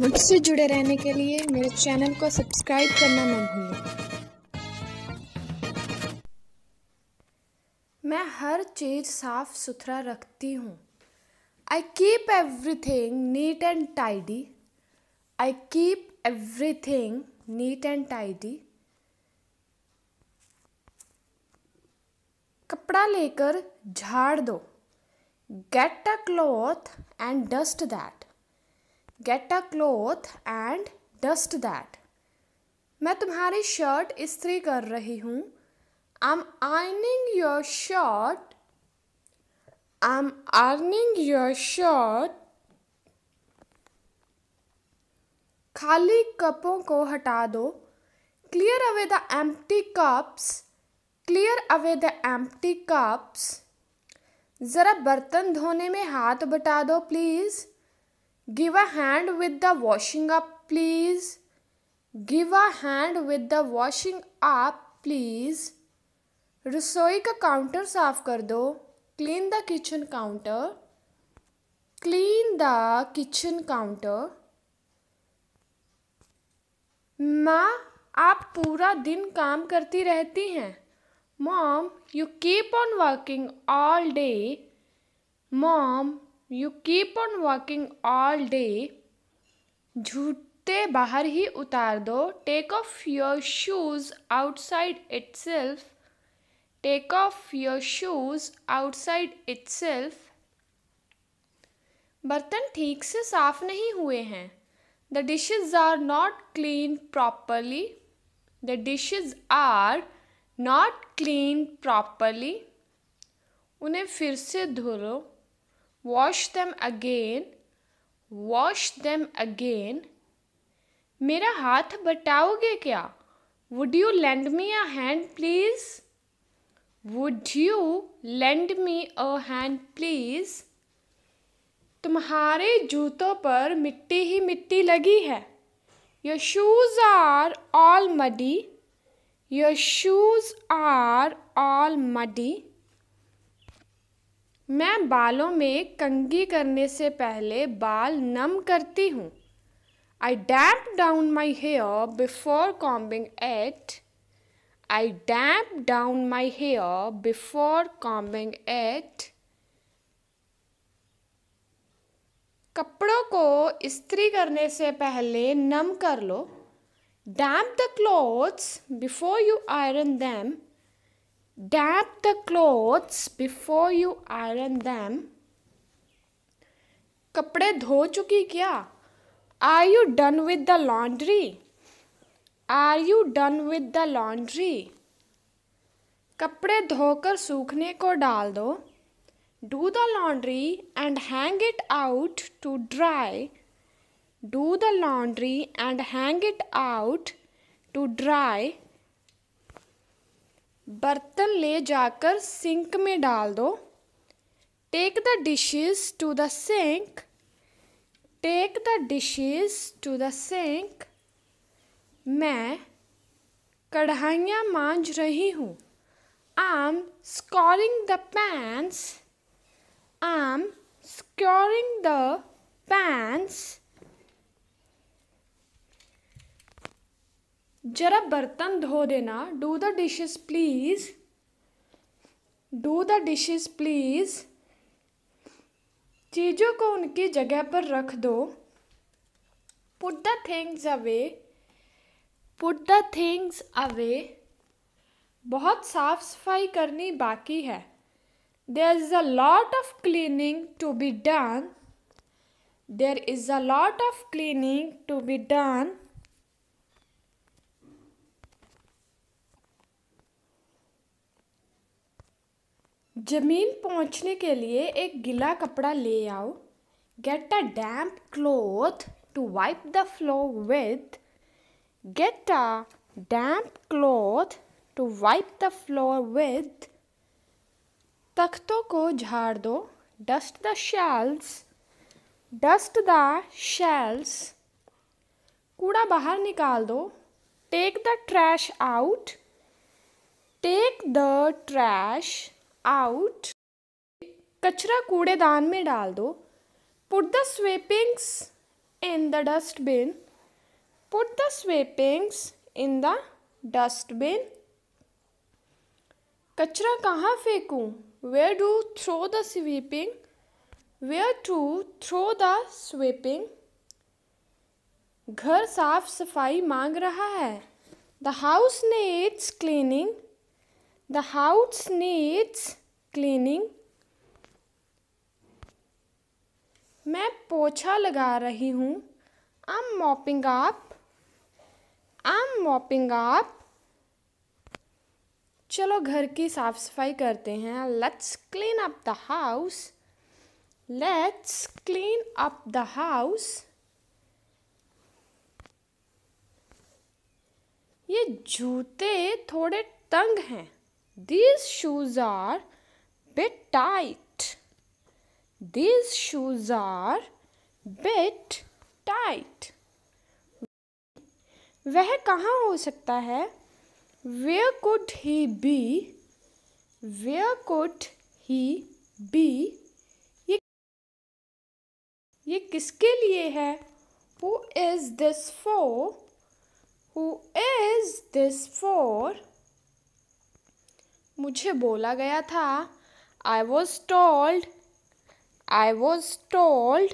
मुझसे जुड़े रहने के लिए मेरे चैनल को सब्सक्राइब करना ना भूलें मैं हर चीज़ साफ सुथरा रखती हूँ I keep everything neat and tidy I keep everything neat and tidy कपड़ा लेकर झाड़ दो get a cloth and dust that get a cloth and dust that मैं तुम्हारी शर्ट इस्त्री कर रही हूँ I am your shirt I am your shirt खाली कपों को हटा दो clear away the empty cups clear away the empty cups ज़रा बर्तन धोने में हाथ बटा दो please give a hand with the washing up please give a hand with the washing up please रसोई का काउंटर साफ कर दो clean the kitchen counter clean the kitchen counter माँ आप पूरा दिन काम करती रहती हैं mom you keep on working all day mom you keep on working all day जूते बाहर ही उतार दो take off your shoes outside itself take off your shoes outside itself बर्तन ठीक से साफ नहीं हुए हैं the dishes are not clean properly the dishes are not clean properly उन्हें फिर से धो लो wash them again wash them again मेरा हाथ बटाओगे क्या would you lend me a hand please would you lend me a hand please तुम्हारे जूतों पर मिट्टी ही मिट्टी लगी है your shoes are all muddy your shoes are all muddy मैं बालों में कंघी करने से पहले बाल नम करती हूँ I damp down my hair before combing it I damp down my hair before combing it कपड़ों को इस्त्री करने से पहले नम कर लो damp the clothes before you iron them Damp the clothes before you iron them. कपड़े धो चुकी क्या are you done with the laundry are you done with the laundry कपड़े धोकर सूखने को डाल दो do the laundry and hang it out to dry do the laundry and hang it out to dry बर्तन ले जाकर सिंक में डाल दो take the dishes to the sink take the dishes to the sink मैं कढ़ाइयाँ मांज रही हूँ आम एम स्कॉरिंग द पैंस आम स्क्योरिंग द पैंस जरा बर्तन धो देना do the dishes please do the dishes please चीज़ों को उनकी जगह पर रख दो put the things away put the things away बहुत साफ सफाई करनी बाकी है there is a lot of cleaning to be done there is a lot of cleaning to be done जमीन पहुँचने के लिए एक गीला कपड़ा ले आओ get a damp cloth to wipe the floor with gate a damp cloth to wipe the floor with तख्तों को झाड़ दो dust the shelves dust the shelves कूड़ा बाहर निकाल दो take the trash out take the trash out कचरा कूड़ेदान में डाल दो put the sweepings in the dustbin put the sweepings in the dustbin कचरा कहाँ फेंकू where do throw the sweeping where to throw the sweeping घर साफ सफाई मांग रहा है द हाउस ने it's cleaning The house needs cleaning. मैं पोछा लगा रही हूँ I'm mopping up. I'm mopping up. चलो घर की साफ सफाई करते हैं Let's clean up the house. Let's clean up the house. ये जूते थोड़े तंग हैं These shoes are bit tight. These shoes are bit tight. वह कहाँ हो सकता है Where could he be? Where could he be? ये ये किसके लिए है Who is this for? Who is this for? मुझे बोला गया था I was told I was told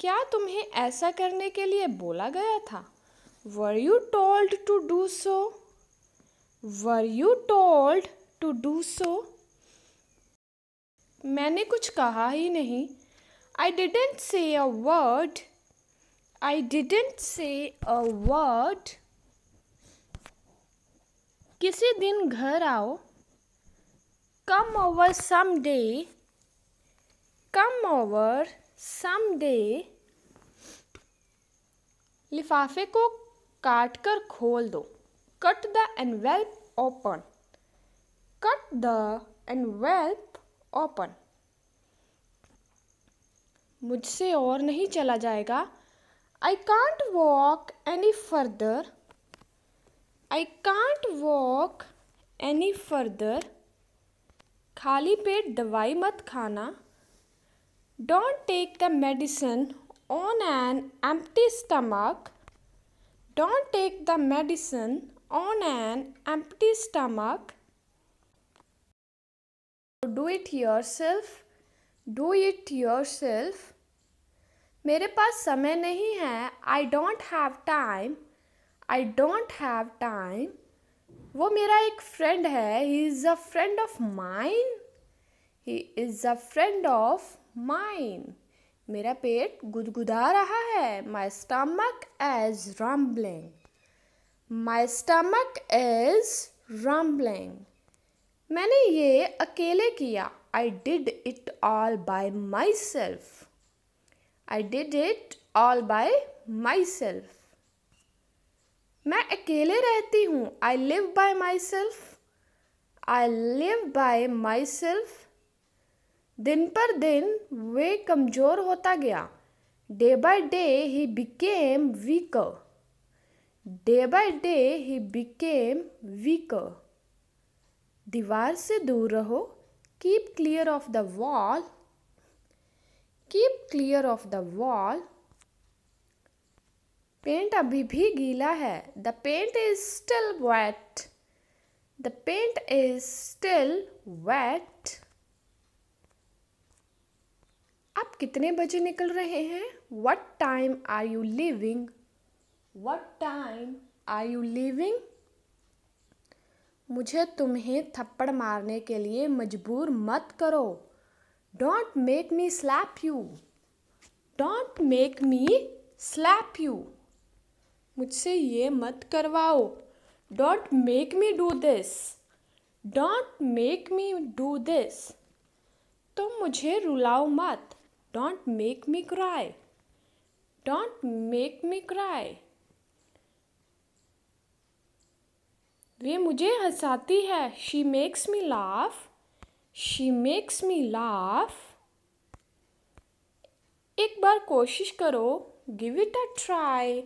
क्या तुम्हें ऐसा करने के लिए बोला गया था were you told to do so were you told to do so मैंने कुछ कहा ही नहीं I didn't say a word I didn't say a word किसी दिन घर आओ come over some day come over some day लिफाफे को काट कर खोल दो cut the envelope open cut the envelope open मुझसे और नहीं चला जाएगा I can't walk any further I can't walk any further खाली पेट दवाई मत खाना don't take the medicine on an empty stomach don't take the medicine on an empty stomach do it yourself do it your self मेरे पास समय नहीं है I don't have time I don't have time वो मेरा एक friend है he is a friend of mine he is a friend of mine मेरा पेट गुदगुदा रहा है my stomach is rumbling my stomach is rumbling मैंने ये अकेले किया I did it all by myself I did it all by myself मैं अकेले रहती हूँ I live by myself I live by myself दिन पर दिन वे कमज़ोर होता गया day by day he became weak day by day he became weak दीवार से दूर रहो keep clear of the wall keep clear of the wall paint अभी भी गीला है the paint is still wet the paint is still wet आप कितने बजे निकल रहे हैं what time are you leaving what time are you leaving मुझे तुम्हें थप्पड़ मारने के लिए मजबूर मत करो don't make me slap you don't make me slap you मुझसे ये मत करवाओ don't make me do this don't make me do this तुम मुझे रुलाओ मत don't make me cry don't make me cry वे मुझे हंसाती है she makes me laugh she makes me laugh एक बार कोशिश करो give it a try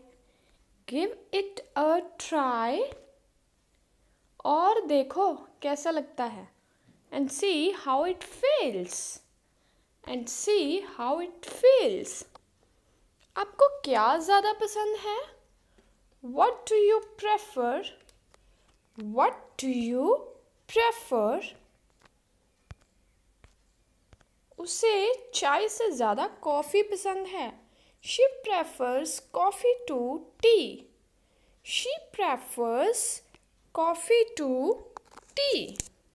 give it a try और देखो कैसा लगता है and see how it feels and see how it feels आपको क्या ज़्यादा पसंद है what do you prefer what do you prefer उसे चाय से ज़्यादा कॉफ़ी पसंद है She prefers coffee to tea. She prefers coffee to tea.